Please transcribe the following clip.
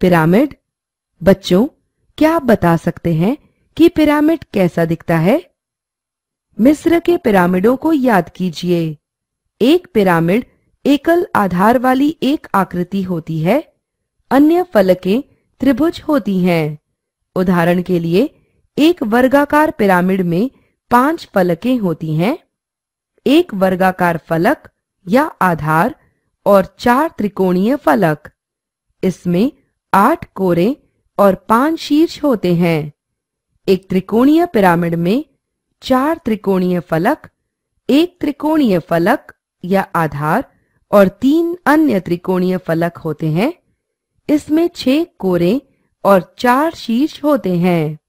Pyramid बच्चों क्या आप बता सकते हैं कि पिरामिड कैसा दिखता है मिस्र के पिरामिडों को याद कीजिए एक पिरामिड एकल आधार वाली एक आकृति होती है अन्य फलकें त्रिभुज होती हैं। उदाहरण के लिए एक वर्गाकार पिरामिड में पांच फलकें होती हैं एक वर्गाकार फलक या आधार और चार त्रिकोणीय फलक इसमें आठ कोरे और पांच शीर्ष होते हैं एक त्रिकोणीय पिरामिड में चार त्रिकोणीय फलक एक त्रिकोणीय फलक या आधार और तीन अन्य त्रिकोणीय फलक होते हैं इसमें छह कोरे और चार शीर्ष होते हैं